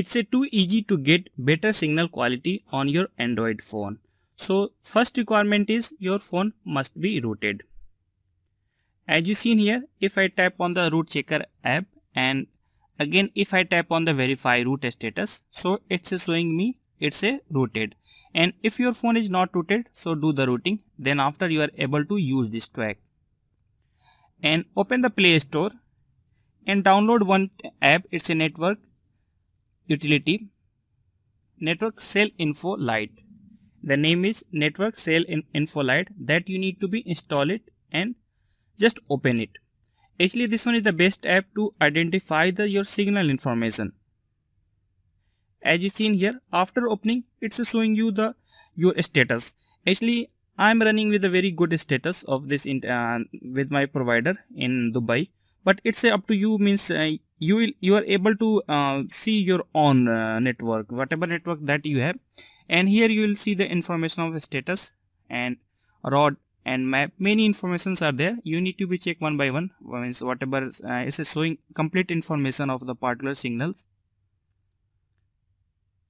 It's a too easy to get better signal quality on your Android phone. So first requirement is your phone must be rooted. As you seen here, if I tap on the root checker app and again if I tap on the verify root status, so it's showing me it's a rooted. And if your phone is not rooted, so do the rooting. Then after you are able to use this track. And open the Play Store and download one app. It's a network utility network cell info lite the name is network cell info lite that you need to be install it and just open it actually this one is the best app to identify the your signal information as you seen here after opening it's showing you the your status actually I'm running with a very good status of this in, uh, with my provider in Dubai but it's uh, up to you means uh, you will you are able to uh, see your own uh, network whatever network that you have and here you will see the information of status and rod and map many informations are there you need to be check one by one means whatever uh, is showing complete information of the particular signals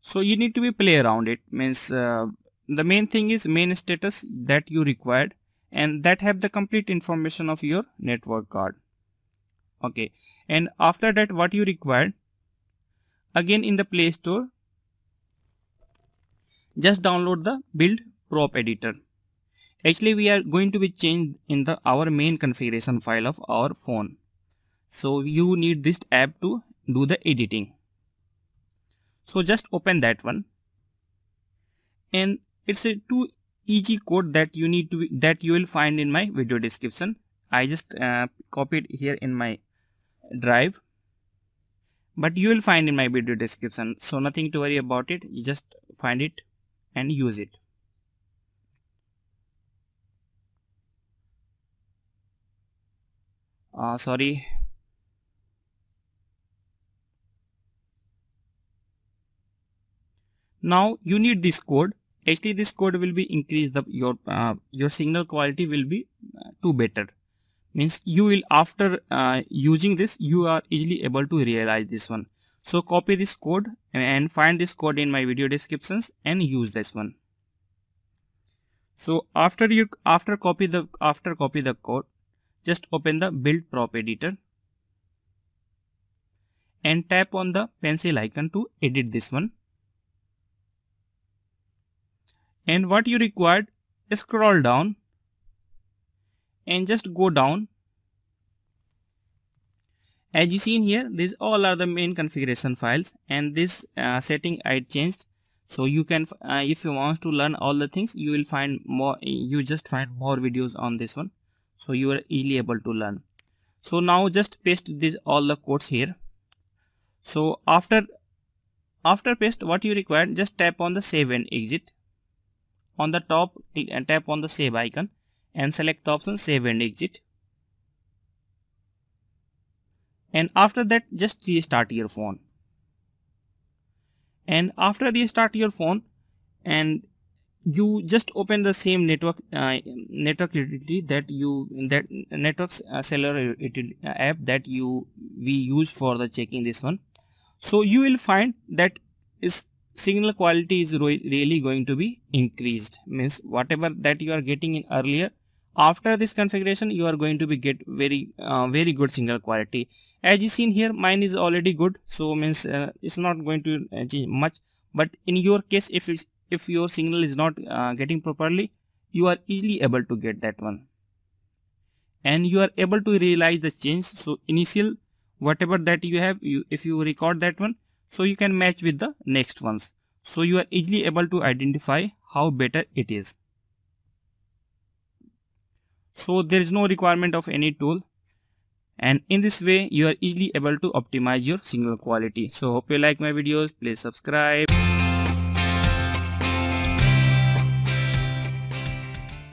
so you need to be play around it means uh, the main thing is main status that you required and that have the complete information of your network card okay and after that what you required again in the play store just download the build prop editor actually we are going to be changed in the our main configuration file of our phone so you need this app to do the editing so just open that one and it's a too easy code that you need to that you will find in my video description i just uh, copied here in my drive but you will find in my video description so nothing to worry about it you just find it and use it uh, sorry now you need this code actually this code will be increase the your uh, your signal quality will be uh, too better means you will after uh, using this you are easily able to realize this one so copy this code and find this code in my video descriptions and use this one so after you after copy the after copy the code just open the build prop editor and tap on the pencil icon to edit this one and what you required scroll down and just go down as you see in here these all are the main configuration files and this uh, setting I changed so you can uh, if you want to learn all the things you will find more you just find more videos on this one so you are easily able to learn so now just paste this all the codes here so after after paste what you require just tap on the save and exit on the top uh, tap on the save icon and select the option save and exit and after that just restart your phone and after restart your phone and you just open the same network uh, network utility that you that networks uh, seller cellular uh, app that you we use for the checking this one so you will find that is signal quality is really going to be increased means whatever that you are getting in earlier after this configuration you are going to be get very uh, very good signal quality as you seen here mine is already good so means uh, it's not going to uh, change much but in your case if if your signal is not uh, getting properly you are easily able to get that one and you are able to realize the change so initial whatever that you have you if you record that one so you can match with the next ones so you are easily able to identify how better it is so there is no requirement of any tool and in this way you are easily able to optimize your signal quality so hope you like my videos please subscribe